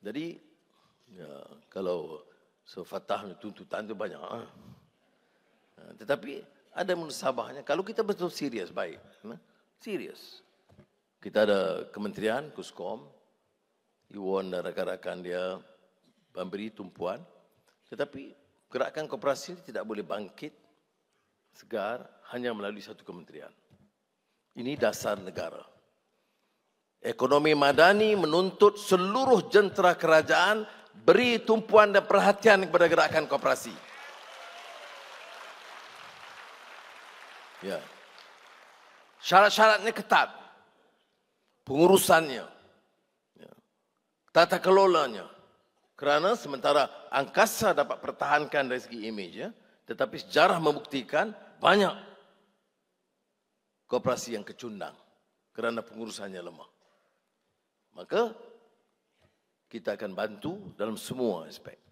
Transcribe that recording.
Jadi ya, kalau sefatah tuntutan tu banyak. Ha? Ha, tetapi ada munasabahnya. Kalau kita betul serius baik. Ha? Serius. Kita ada kementerian, Kuskom. Iwan dan rakan-rakan dia memberi tumpuan. Tetapi gerakan koperasi ini tidak boleh bangkit segar hanya melalui satu kementerian. Ini dasar negara. Ekonomi madani menuntut seluruh jentera kerajaan beri tumpuan dan perhatian kepada gerakan koperasi. Ya. Syarat-syaratnya ketat. Pengurusannya. Ya. Tata kelolanya. Kerana sementara angkasa dapat pertahankan dari segi imej. Ya. Tetapi sejarah membuktikan banyak koperasi yang kecundang. Kerana pengurusannya lemah maka kita akan bantu dalam semua aspek.